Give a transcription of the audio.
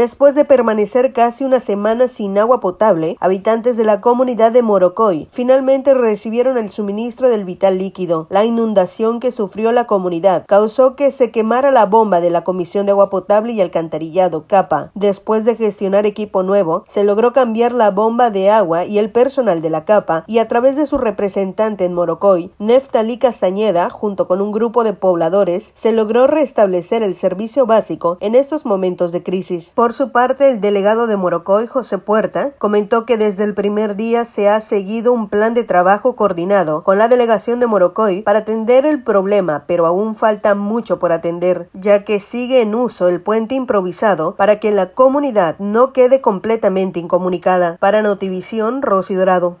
Después de permanecer casi una semana sin agua potable, habitantes de la comunidad de Morocoy finalmente recibieron el suministro del vital líquido. La inundación que sufrió la comunidad causó que se quemara la bomba de la Comisión de Agua Potable y Alcantarillado, CAPA. Después de gestionar equipo nuevo, se logró cambiar la bomba de agua y el personal de la CAPA y a través de su representante en Morocoy, Neftalí Castañeda, junto con un grupo de pobladores, se logró restablecer el servicio básico en estos momentos de crisis. Por su parte, el delegado de Morocoy, José Puerta, comentó que desde el primer día se ha seguido un plan de trabajo coordinado con la delegación de Morocoy para atender el problema, pero aún falta mucho por atender, ya que sigue en uso el puente improvisado para que la comunidad no quede completamente incomunicada. Para Notivisión, Rosy Dorado.